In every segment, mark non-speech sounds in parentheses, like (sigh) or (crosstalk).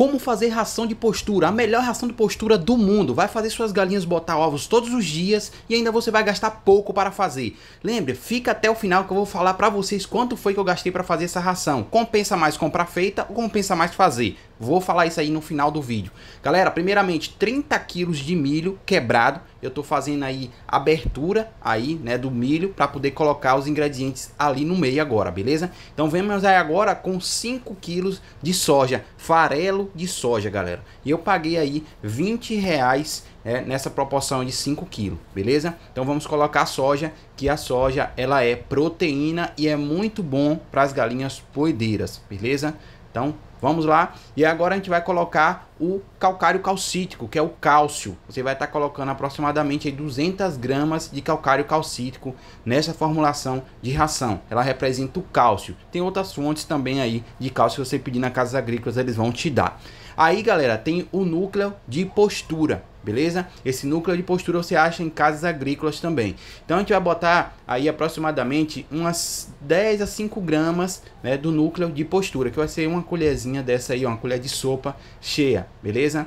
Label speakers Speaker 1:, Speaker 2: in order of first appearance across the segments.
Speaker 1: Como fazer ração de postura, a melhor ração de postura do mundo. Vai fazer suas galinhas botar ovos todos os dias e ainda você vai gastar pouco para fazer. Lembre, fica até o final que eu vou falar para vocês quanto foi que eu gastei para fazer essa ração. Compensa mais comprar feita ou compensa mais fazer? Vou falar isso aí no final do vídeo. Galera, primeiramente, 30 quilos de milho quebrado. Eu tô fazendo aí abertura aí, né, do milho para poder colocar os ingredientes ali no meio agora, beleza? Então vamos aí agora com 5 quilos de soja, farelo de soja, galera. E eu paguei aí 20 reais é, nessa proporção de 5 kg, beleza? Então vamos colocar a soja, que a soja ela é proteína e é muito bom para as galinhas poedeiras, beleza? Então, vamos lá. E agora a gente vai colocar o calcário calcítico, que é o cálcio. Você vai estar tá colocando aproximadamente 200 gramas de calcário calcítico nessa formulação de ração. Ela representa o cálcio. Tem outras fontes também aí de cálcio que você pedir na Casas Agrícolas, eles vão te dar. Aí, galera, tem o núcleo de postura beleza? Esse núcleo de postura você acha em casas agrícolas também. Então a gente vai botar aí aproximadamente umas 10 a 5 gramas né, do núcleo de postura, que vai ser uma colherzinha dessa aí, uma colher de sopa cheia, beleza?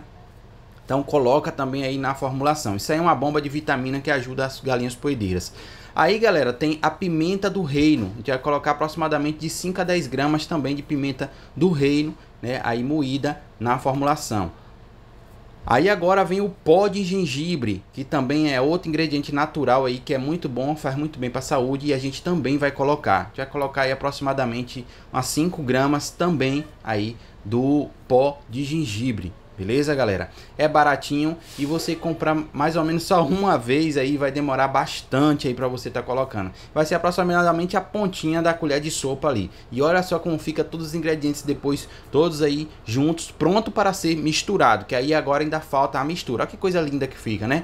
Speaker 1: Então coloca também aí na formulação. Isso aí é uma bomba de vitamina que ajuda as galinhas poedeiras. Aí, galera, tem a pimenta do reino. A gente vai colocar aproximadamente de 5 a 10 gramas também de pimenta do reino, né, aí moída na formulação. Aí agora vem o pó de gengibre, que também é outro ingrediente natural aí que é muito bom, faz muito bem para a saúde e a gente também vai colocar. vai colocar aí aproximadamente umas 5 gramas também aí do pó de gengibre. Beleza, galera? É baratinho e você comprar mais ou menos só uma vez aí vai demorar bastante aí para você estar tá colocando. Vai ser aproximadamente a pontinha da colher de sopa ali. E olha só como fica todos os ingredientes depois, todos aí juntos, pronto para ser misturado. Que aí agora ainda falta a mistura. Olha que coisa linda que fica, né?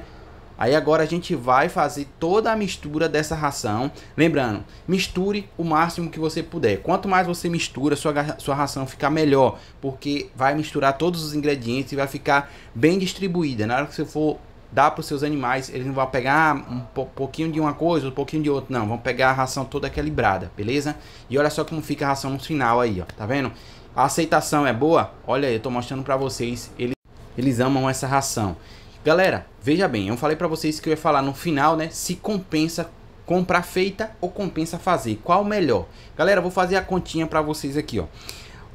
Speaker 1: Aí agora a gente vai fazer toda a mistura dessa ração. Lembrando, misture o máximo que você puder. Quanto mais você mistura, sua, sua ração fica melhor, porque vai misturar todos os ingredientes e vai ficar bem distribuída. Na hora que você for dar para os seus animais, eles não vão pegar ah, um pouquinho de uma coisa, um pouquinho de outra, não, vão pegar a ração toda calibrada, beleza? E olha só como fica a ração no final aí, ó, tá vendo? A aceitação é boa? Olha aí, eu tô mostrando para vocês, eles, eles amam essa ração. Galera, veja bem, eu falei para vocês que eu ia falar no final, né? Se compensa comprar feita ou compensa fazer, qual o melhor? Galera, vou fazer a continha para vocês aqui, ó.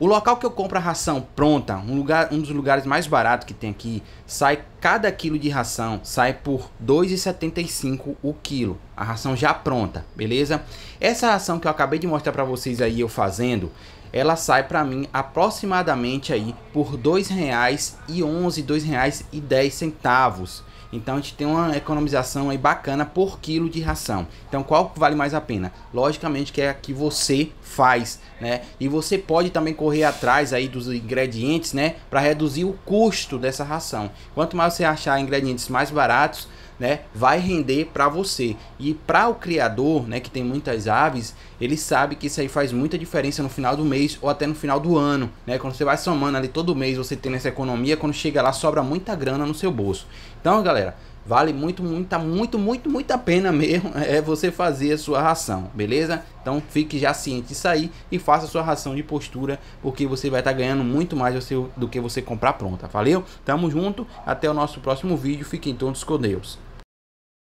Speaker 1: O local que eu compro a ração pronta, um, lugar, um dos lugares mais baratos que tem aqui, sai cada quilo de ração sai por 2,75 o quilo. A ração já pronta, beleza? Essa ração que eu acabei de mostrar para vocês aí eu fazendo, ela sai para mim aproximadamente aí por R$ 2,11, R$ 2,10. Então a gente tem uma economização aí bacana por quilo de ração. Então qual vale mais a pena? Logicamente que é a que você faz, né? E você pode também correr atrás aí dos ingredientes, né, para reduzir o custo dessa ração. Quanto mais você achar ingredientes mais baratos, né, vai render para você. E para o criador, né, que tem muitas aves, ele sabe que isso aí faz muita diferença no final do mês ou até no final do ano, né? Quando você vai somando ali todo mês, você tem essa economia, quando chega lá sobra muita grana no seu bolso. Então, galera, Vale muito, muito, tá muito, muito, muito a pena mesmo (laughs) é você fazer a sua ração, beleza? Então fique já ciente disso aí e faça a sua ração de postura, porque você vai estar tá ganhando muito mais do, seu, do que você comprar pronta, valeu? Tamo junto, até o nosso próximo vídeo, fiquem todos com Deus.